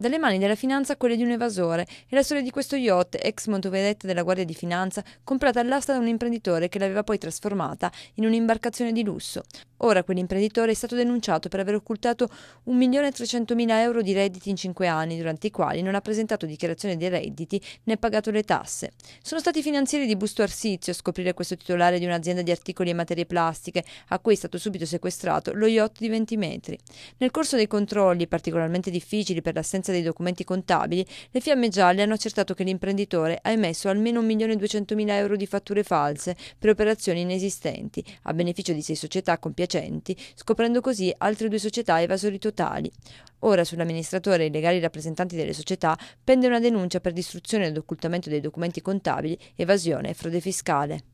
dalle mani della finanza a quelle di un evasore e la storia di questo yacht, ex motovedetta della Guardia di Finanza, comprata all'asta da un imprenditore che l'aveva poi trasformata in un'imbarcazione di lusso. Ora quell'imprenditore è stato denunciato per aver occultato 1.300.000 euro di redditi in 5 anni, durante i quali non ha presentato dichiarazione dei redditi né pagato le tasse. Sono stati i finanzieri di Busto Arsizio a scoprire questo titolare di un'azienda di articoli e materie plastiche, a cui è stato subito sequestrato lo yacht di 20 metri. Nel corso dei controlli, particolarmente difficili per l'assenza dei documenti contabili, le fiamme gialle hanno accertato che l'imprenditore ha emesso almeno 1.200.000 euro di fatture false per operazioni inesistenti, a beneficio di sei società con piacere adiacenti, scoprendo così altre due società evasori totali. Ora sull'amministratore e i legali rappresentanti delle società pende una denuncia per distruzione ed occultamento dei documenti contabili, evasione e frode fiscale.